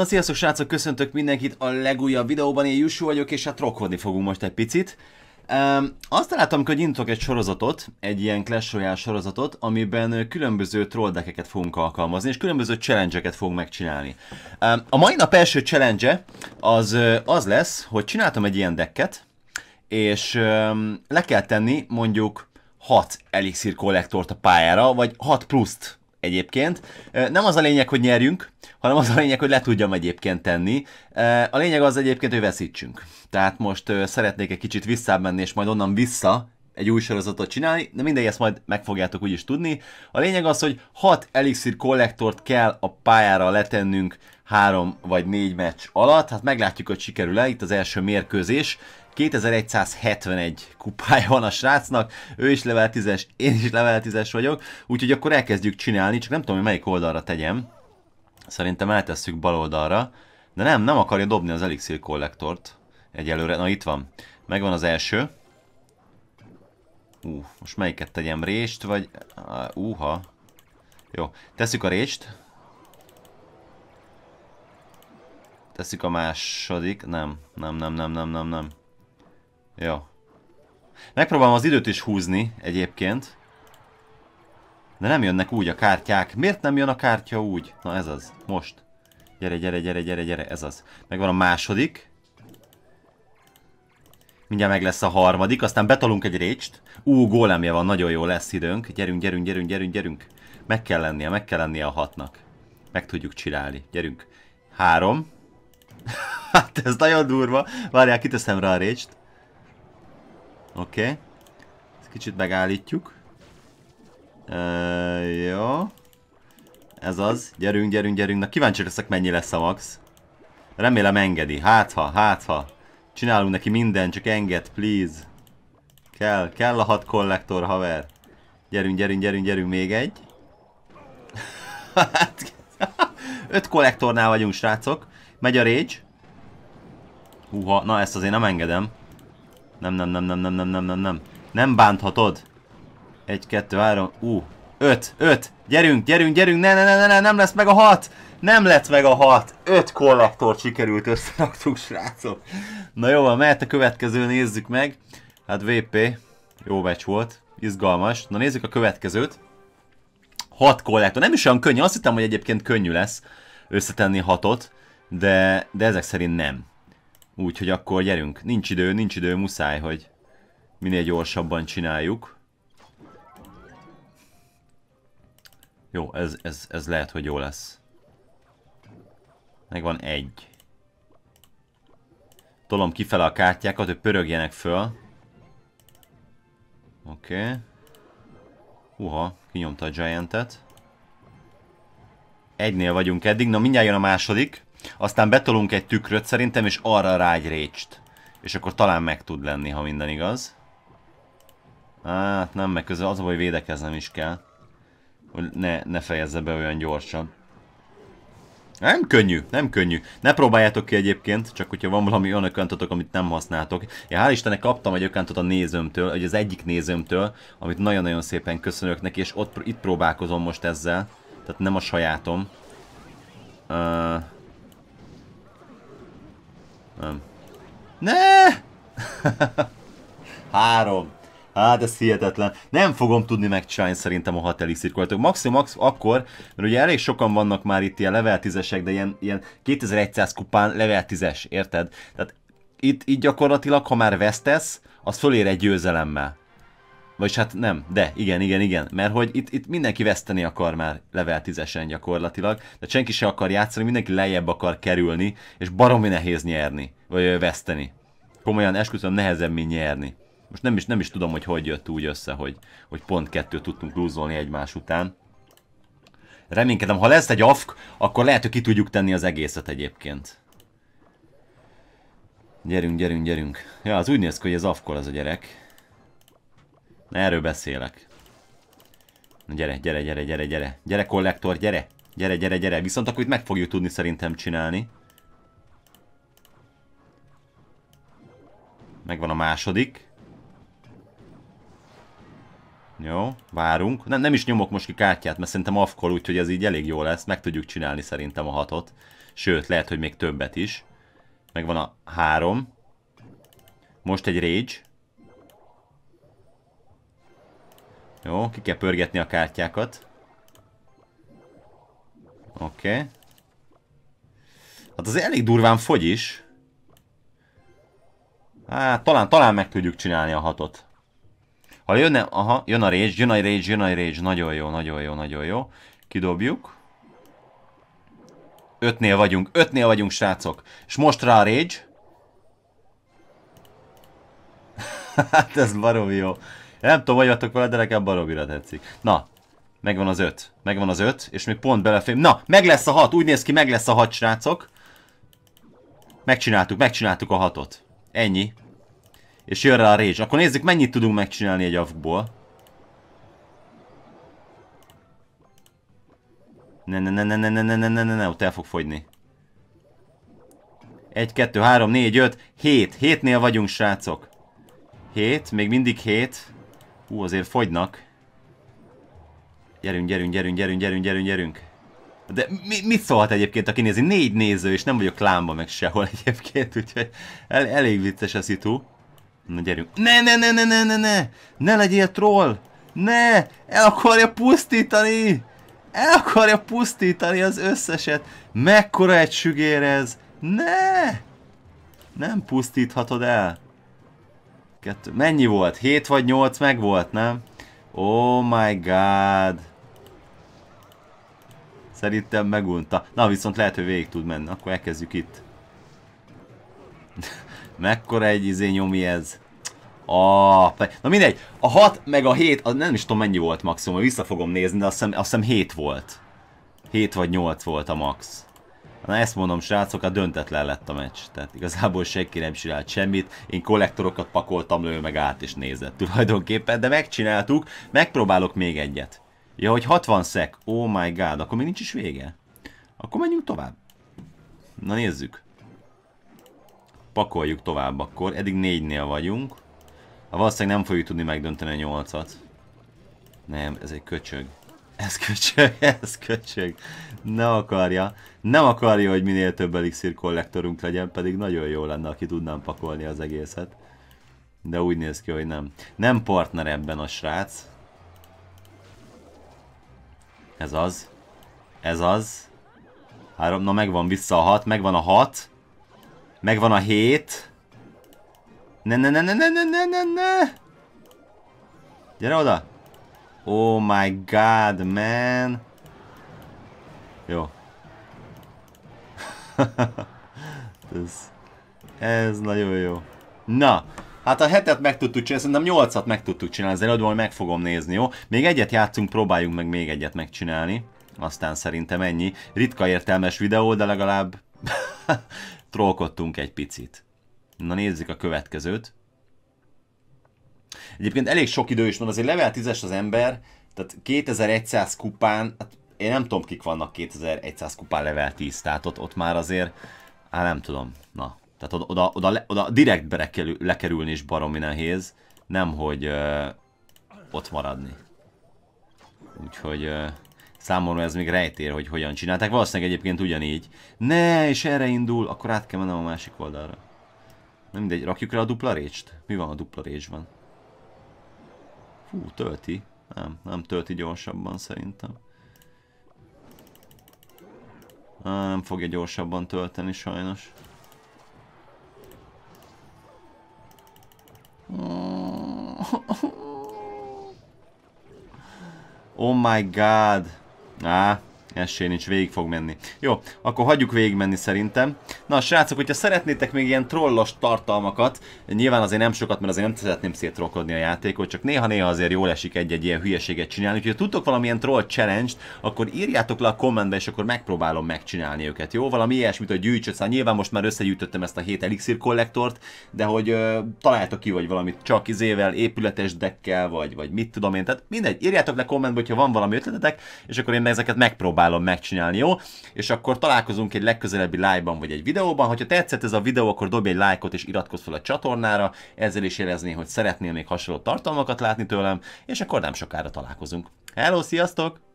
Na sziasztok srácok, köszöntök mindenkit a legújabb videóban, én Jussu vagyok, és hát rokkodni fogunk most egy picit. Um, azt találtam, hogy nyitok egy sorozatot, egy ilyen Clash Royale sorozatot, amiben különböző trolldekeket fogunk alkalmazni, és különböző challenge-eket fogunk megcsinálni. Um, a mai nap első challenge az, az lesz, hogy csináltam egy ilyen decket, és um, le kell tenni mondjuk 6 elixir kollektort a pályára, vagy 6 pluszt egyébként. Nem az a lényeg, hogy nyerjünk, hanem az a lényeg, hogy le tudjam egyébként tenni. A lényeg az egyébként, hogy veszítsünk. Tehát most szeretnék egy kicsit visszamenni, és majd onnan vissza egy új sorozatot csinálni, de mindegy, ezt majd meg fogjátok úgyis tudni. A lényeg az, hogy 6 elixir kollektort kell a pályára letennünk három vagy négy meccs alatt. Hát meglátjuk, hogy sikerül-e. Itt az első mérkőzés. 2171 kupája van a srácnak, ő is level 10-es, én is level 10-es vagyok, úgyhogy akkor elkezdjük csinálni, csak nem tudom, hogy melyik oldalra tegyem. Szerintem eltesszük bal oldalra, de nem, nem akarja dobni az Elixir kollektort egyelőre. Na itt van, megvan az első. Ú, most melyiket tegyem, rést vagy... Úha. Jó, tesszük a rést. Tesszük a második, nem, nem, nem, nem, nem, nem, nem. Jó. Megpróbálom az időt is húzni egyébként. De nem jönnek úgy a kártyák. Miért nem jön a kártya úgy? Na ez az. Most. Gyere, gyere, gyere, gyere, gyere. Ez az. Megvan a második. Mindjárt meg lesz a harmadik. Aztán betalunk egy récst. Ú, gólemje van. Nagyon jó lesz időnk. Gyerünk, gyerünk, gyerünk, gyerünk, gyerünk. Meg kell lennie, meg kell lennie a hatnak. Meg tudjuk csinálni. Gyerünk. Három. hát ez nagyon durva. Várjál, kiteszem rá a récst. Oké. Okay. Ezt kicsit megállítjuk. Uh, jó. Ez az. Gyerünk, gyerünk, gyerünk. Na kíváncsi leszek mennyi lesz a max. Remélem engedi. Hát ha, hát ha. Csinálunk neki minden, csak enged, please. Kell, kell a hat kollektor, haver. Gyerünk, gyerünk, gyerünk, gyerünk, még egy. Hát, öt kollektornál vagyunk, srácok. Megy a rage. Húha, na ezt azért nem engedem. Nem, nem, nem, nem, nem, nem, nem, nem, nem. Nem bánthatod. Egy, kettő, három, ú. Öt, öt. Gyerünk, gyerünk, gyerünk. Ne, ne, ne, ne, ne, nem lesz meg a hat. Nem lett meg a hat. Öt kollektort sikerült összeraktuk, srácok. Na jó, van, mehet a következő, nézzük meg. Hát VP. Jó vecs volt. Izgalmas. Na nézzük a következőt. Hat kollektor. Nem is olyan könnyű, azt hittem, hogy egyébként könnyű lesz összetenni hatot, de, de ezek szerint nem. Úgyhogy akkor gyerünk. Nincs idő, nincs idő, muszáj, hogy minél gyorsabban csináljuk. Jó, ez, ez, ez lehet, hogy jó lesz. Megvan egy. Tolom kifele a kártyákat, hogy pörögjenek föl. Oké. Okay. Uha, kinyomta a Giantet. Egynél vagyunk eddig, na mindjárt jön a második. Aztán betolunk egy tükröt szerintem, és arra rá egy récst. És akkor talán meg tud lenni, ha minden igaz. Hát nem, meg közel az a baj, hogy védekeznem is kell. Hogy ne, ne fejezze be olyan gyorsan. Nem könnyű, nem könnyű. Ne próbáljátok ki egyébként, csak hogyha van valami olyan ököntötök, amit nem használtok. Én hál' Istennek kaptam egy ököntöt a nézőmtől, vagy az egyik nézőmtől, amit nagyon-nagyon szépen köszönök neki, és ott, itt próbálkozom most ezzel. Tehát nem a sajátom. Uh, nem. Ne! Három. Hát ez hihetetlen. Nem fogom tudni megcsinálni szerintem a hat elixír Maximum max akkor, mert ugye elég sokan vannak már itt ilyen level 10-esek, de ilyen, ilyen 2100 kupán level 10-es, érted? Tehát itt, itt gyakorlatilag, ha már vesztesz, az fölér egy győzelemmel. Vagyis hát nem, de igen, igen, igen. Mert hogy itt, itt mindenki veszteni akar már level 10-esen gyakorlatilag, de senki se akar játszani, mindenki lejjebb akar kerülni, és baromi nehéz nyerni, vagy veszteni. Komolyan esküszöm, nehezebb, mint nyerni. Most nem is, nem is tudom, hogy hogy jött úgy össze, hogy, hogy pont kettőt tudtunk lúzolni egymás után. Reménykedem, ha lesz egy afk, akkor lehet, hogy ki tudjuk tenni az egészet egyébként. Gyerünk, gyerünk, gyerünk. Ja, az úgy néz ki, hogy az afkol az a gyerek. Na erről beszélek. Na gyere, gyere, gyere, gyere, gyere. Gyere, kollektor, gyere. Gyere, gyere, gyere. Viszont akkor itt meg fogjuk tudni szerintem csinálni. Megvan a második. Jó, várunk. Nem, nem is nyomok most ki kártyát, mert szerintem afkol, úgyhogy ez így elég jó lesz. Meg tudjuk csinálni szerintem a hatot. Sőt, lehet, hogy még többet is. Megvan a három. Most egy rage. Jó, ki kell pörgetni a kártyákat. Oké. Okay. Hát az elég durván fogy is. Hát talán, talán meg tudjuk csinálni a hatot. Ha jönne, aha, jön a rage, jön a rage, jön a rage. Nagyon jó, nagyon jó, nagyon jó. Kidobjuk. Ötnél vagyunk, ötnél vagyunk, srácok. És most rá a rage. hát ez baromi jó. Nem tudom, hogy vagytok vele, de nekem baromira tetszik. Na, megvan az öt. Megvan az öt, és még pont belefér. Na, meg lesz a hat. Úgy néz ki, meg lesz a hat, srácok. Megcsináltuk, megcsináltuk a hatot. Ennyi. És jön rá a rage. Akkor nézzük, mennyit tudunk megcsinálni egy avból. Ne, ne, ne, ne, ne, ne, ne, ne, ne, ne, ne, ott el fog fogyni. 1, 2, 3, 4, 5, 7. 7-nél vagyunk, srácok. 7, még mindig 7. Hú, azért fogynak. Gyerünk, gyerünk, gyerünk, gyerünk, gyerünk, gyerünk, gyerünk. De mi, mit szólhat egyébként, aki nézi? Négy néző, és nem vagyok lámba meg sehol egyébként, úgyhogy el, elég vicces a szitu. Na gyerünk. Ne, ne, ne, ne, ne, ne, ne! Ne legyél troll! Ne! El akarja pusztítani! El akarja pusztítani az összeset! Mekkora egy sügér ez! Ne! Nem pusztíthatod el! Kettő. Mennyi volt? 7 vagy 8 meg volt, nem? Oh my god. Szerintem megunta. Na viszont lehet, hogy végig tud menni. Akkor elkezdjük itt. Mekkora egy izé nyomi ez. Oh, na mindegy, a 6 meg a 7, az nem is tudom mennyi volt maximum, vissza fogom nézni, de azt hiszem, azt hiszem 7 volt. 7 vagy 8 volt a max. Na ezt mondom srácok, a hát döntetlen lett a meccs. Tehát igazából senki nem csinált semmit. Én kollektorokat pakoltam, lő meg át és nézett tulajdonképpen, de megcsináltuk. Megpróbálok még egyet. Ja, hogy 60 szek. Oh my god, akkor még nincs is vége. Akkor menjünk tovább. Na nézzük. Pakoljuk tovább akkor. Eddig 4 vagyunk. A valószínűleg nem fogjuk tudni megdönteni a nyolcat. Nem, ez egy köcsög. Ez köcsög, ez köcsög. Nem akarja. Nem akarja, hogy minél több elixir kollektorunk legyen, pedig nagyon jó lenne, aki tudnám pakolni az egészet. De úgy néz ki, hogy nem. Nem partner ebben a srác. Ez az. Ez az. Három, na megvan vissza a hat, megvan a hat. Megvan a hét. Ne, ne, ne, ne, ne, ne, ne, ne, ne. Gyere oda. Oh my god, man! Jó. ez, ez nagyon jó. Na, hát a hetet meg tudtuk csinálni, szerintem nyolcat meg tudtuk csinálni, az előadóban meg fogom nézni, jó? Még egyet játszunk, próbáljunk meg még egyet megcsinálni. Aztán szerintem ennyi. Ritka értelmes videó, de legalább trollkodtunk egy picit. Na nézzük a következőt. Egyébként elég sok idő is van, azért level 10-es az ember, tehát 2100 kupán, hát én nem tudom kik vannak 2100 kupán level 10, tehát ott, ott már azért, hát nem tudom, na. Tehát oda, oda, oda, oda direkt berekelő, lekerülni is baromi nehéz, nemhogy ö, ott maradni. Úgyhogy ö, számomra ez még rejtér, hogy hogyan csinálták. Valószínűleg egyébként ugyanígy. Ne, és erre indul, akkor át kell mennem a másik oldalra. Nem mindegy, rakjuk rá a dupla récst? Mi van a dupla récsben? Hú, tölti. Nem, nem tölti gyorsabban szerintem. nem fogja gyorsabban tölteni sajnos. Oh my god! Ah. Esély nincs, végig fog menni. Jó, akkor hagyjuk végig menni szerintem. Na srácok, hogyha szeretnétek még ilyen trollos tartalmakat, nyilván azért nem sokat, mert azért nem szeretném széttrollkodni a játékot, csak néha-néha azért jól esik egy-egy ilyen hülyeséget csinálni. Úgyhogy ha tudtok valamilyen troll challenge akkor írjátok le a kommentbe, és akkor megpróbálom megcsinálni őket, jó? Valami ilyesmit, hogy gyűjtsöt, szóval nyilván most már összegyűjtöttem ezt a 7 elixir kollektort, de hogy ö, találtok ki, vagy valamit csak izével, épületes dekkel, vagy, vagy mit tudom én. Tehát mindegy, írjátok le kommentbe, hogyha van valami ötletetek, és akkor én ezeket megpróbálom próbálom megcsinálni, jó? És akkor találkozunk egy legközelebbi live-ban vagy egy videóban. Ha tetszett ez a videó, akkor dobj egy lájkot és iratkozz fel a csatornára, ezzel is jelezni, hogy szeretnél még hasonló tartalmakat látni tőlem, és akkor nem sokára találkozunk. Hello, sziasztok!